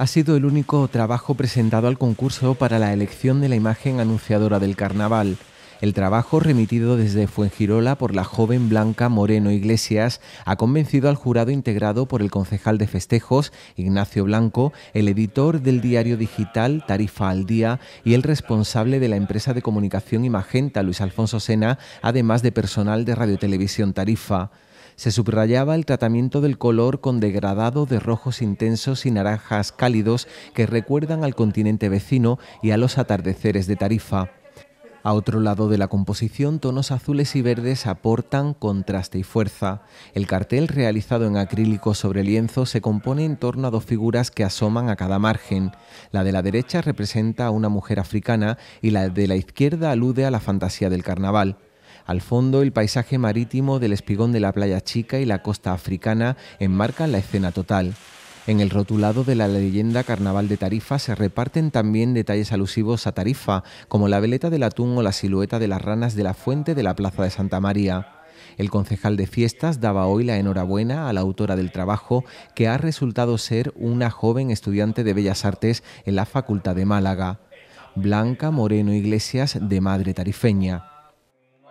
ha sido el único trabajo presentado al concurso para la elección de la imagen anunciadora del carnaval. El trabajo remitido desde Fuengirola por la joven Blanca Moreno Iglesias ha convencido al jurado integrado por el concejal de festejos, Ignacio Blanco, el editor del diario digital Tarifa al Día y el responsable de la empresa de comunicación magenta, Luis Alfonso Sena, además de personal de Radiotelevisión Tarifa se subrayaba el tratamiento del color con degradado de rojos intensos y naranjas cálidos que recuerdan al continente vecino y a los atardeceres de Tarifa. A otro lado de la composición, tonos azules y verdes aportan contraste y fuerza. El cartel realizado en acrílico sobre lienzo se compone en torno a dos figuras que asoman a cada margen. La de la derecha representa a una mujer africana y la de la izquierda alude a la fantasía del carnaval. Al fondo, el paisaje marítimo del espigón de la Playa Chica y la costa africana enmarcan la escena total. En el rotulado de la leyenda Carnaval de Tarifa se reparten también detalles alusivos a Tarifa, como la veleta del atún o la silueta de las ranas de la fuente de la Plaza de Santa María. El concejal de fiestas daba hoy la enhorabuena a la autora del trabajo, que ha resultado ser una joven estudiante de Bellas Artes en la Facultad de Málaga, Blanca Moreno Iglesias, de madre tarifeña.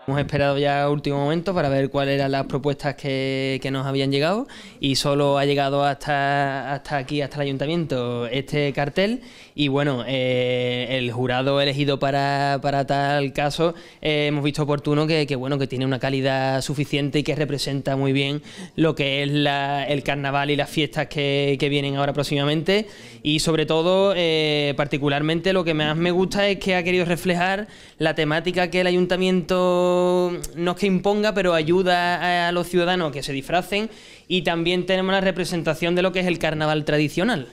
Hemos esperado ya último momento para ver cuáles eran las propuestas que, nos habían llegado y solo ha llegado hasta, hasta aquí, hasta el ayuntamiento, este cartel. Y bueno, eh, el jurado elegido para, tal caso eh, hemos visto oportuno que, bueno, que tiene una calidad suficiente y que representa muy bien lo que es el carnaval y las fiestas que, vienen ahora próximamente. Y sobre todo, eh, particularmente, lo que más me gusta es que ha querido reflejar la temática que el ayuntamiento no, es que imponga, pero ayuda a los ciudadanos que se disfracen. Y también tenemos la representación de lo que es el carnaval tradicional.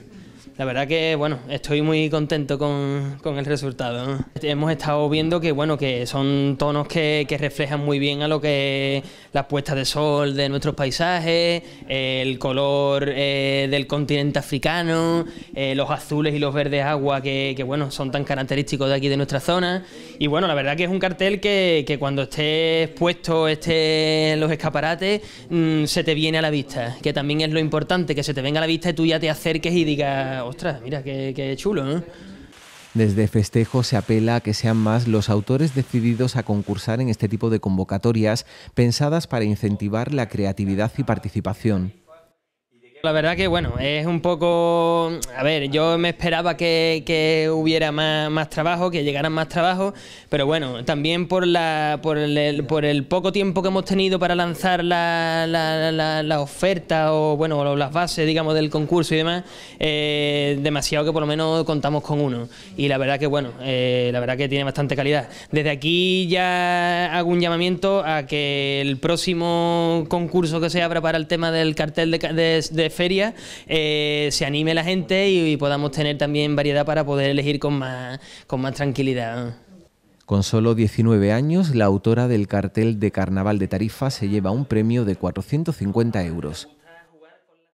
La verdad que, bueno, estoy muy contento con, el resultado. Hemos estado viendo que, bueno, que son tonos que, reflejan muy bien a lo que las puestas de sol de nuestros paisajes, el color eh, del continente africano, eh, los azules y los verdes agua que, que, bueno, son tan característicos de aquí de nuestra zona. Y bueno, la verdad que es un cartel que, que cuando esté expuesto, esté en los escaparates, mm, se te viene a la vista, que también es lo importante, que se te venga a la vista y tú ya te acerques y digas ostras, mira qué, chulo, Desde Festejo se apela a que sean más los autores decididos a concursar en este tipo de convocatorias pensadas para incentivar la creatividad y participación. La verdad que bueno, es un poco... A ver, yo me esperaba que, hubiera más, más, trabajo, que llegaran más trabajo, pero bueno, también por, la, por, el, por el poco tiempo que hemos tenido para lanzar la, la, la, la oferta o bueno, las bases, digamos, del concurso y demás, eh, demasiado que por lo menos contamos con uno. Y la verdad que bueno, eh, la verdad que tiene bastante calidad. Desde aquí ya hago un llamamiento a que el próximo concurso que se abra para el tema del cartel de, de, de feria, eh, se anime la gente y, podamos tener también variedad para poder elegir con más, con más tranquilidad. Con solo 19 años, la autora del cartel de Carnaval de Tarifa se lleva un premio de 450 euros.